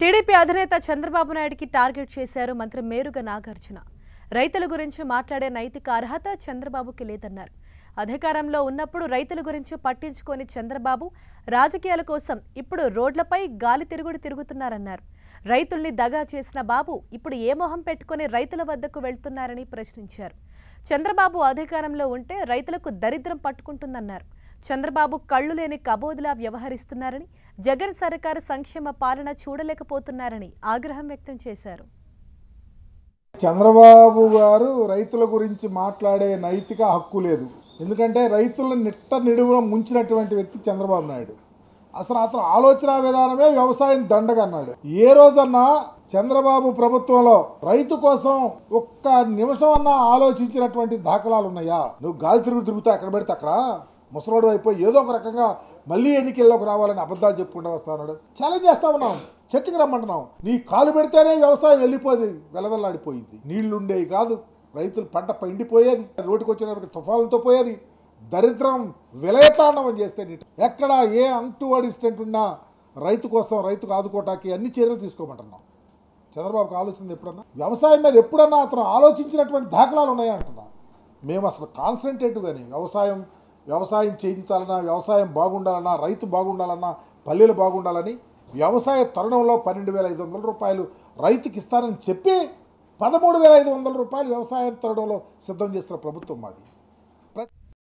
TDP అధినేత చంద్రబాబు నాయుడికి target చేశారు మంత్రి మేరుగ నాగార్జున రైతుల గురించి మాట్లాడే నైతిక అర్హత చంద్రబాబుకి లేదన్నారు అధికారంలో ఉన్నప్పుడు రైతుల గురించి పట్టించుకొని చంద్రబాబు రాజకీయాల కోసం ఇప్పుడు రోడ్లపై గాలి తిరుగుడు తిరుగుతున్నారన్నారు రైతుల్ని దగా చేసిన బాబు ఇప్పుడు ఏ మొహం పెట్టుకుని రైతుల వద్దకు వెళ్తున్నారని ప్రశ్నించారు చంద్రబాబు అధికారంలో ఉంటే రైతులకు దరిద్రం పట్టుకుంటుందన్నారు చంద్రబాబు కళ్ళు లేని కబోదులా వ్యవహరిస్తున్నారని జగన్ సర్కారు సంక్షేమ పాలన చూడలేకపోతున్నారని ఆగ్రహం వ్యక్తం చేశారు చంద్రబాబు గారు రైతుల గురించి మాట్లాడే నైతిక హక్కు లేదు ఎందుకంటే రైతుల నిట్ట నిడుగున ముంచినటువంటి వ్యక్తి చంద్రబాబు నాయుడు అసలు అతను ఆలోచన విధానమే వ్యవసాయం దండగన్నాడు ఏ రోజన్నా చంద్రబాబు ప్రభుత్వంలో రైతు కోసం ఒక్క నిమిషం అన్నా ఆలోచించినటువంటి దాఖలాలు ఉన్నాయా నువ్వు గాలి తిరుగు తిరుగుతా ఎక్కడ పెడితే అక్కడ ముసలోడు అయిపోయి ఏదో ఒక రకంగా మళ్ళీ ఎన్నికల్లోకి రావాలని అబద్ధాలు చెప్పుకుంటూ ఉన్నాడు ఛాలెంజ్ చేస్తా ఉన్నాం చర్చకు రమ్మంటున్నాం నీ కాలు పెడితేనే వ్యవసాయం వెళ్ళిపోయింది వెలవెల్లాడిపోయింది నీళ్లుండేవి కాదు రైతులు పంట పండిపోయేది రోడ్డుకు వచ్చినప్పటికి తుఫాన్లతో పోయేది దరిద్రం విలయతాండవం చేస్తే ఎక్కడ ఏ అంటూ అడిస్టెంట్ ఉన్నా రైతు కోసం రైతుకు ఆదుకోవటానికి అన్ని చర్యలు తీసుకోమంటున్నాం చంద్రబాబుకి ఆలోచన ఎప్పుడన్నా వ్యవసాయం మీద ఎప్పుడన్నా అతను ఆలోచించినటువంటి దాఖలాలు ఉన్నాయంటున్నా మేము అసలు కాన్సన్ట్రేటివ్గానే వ్యవసాయం వ్యవసాయం చేయించాలన్నా వ్యవసాయం బాగుండాలన్నా రైతు బాగుండాలన్నా పల్లెలు బాగుండాలని వ్యవసాయ తరుణంలో పన్నెండు వేల ఐదు వందల రూపాయలు రైతుకి ఇస్తానని చెప్పి పదమూడు వేల ఐదు వందల రూపాయలు వ్యవసాయ తరుణంలో సిద్ధం చేసిన ప్రభుత్వం మాది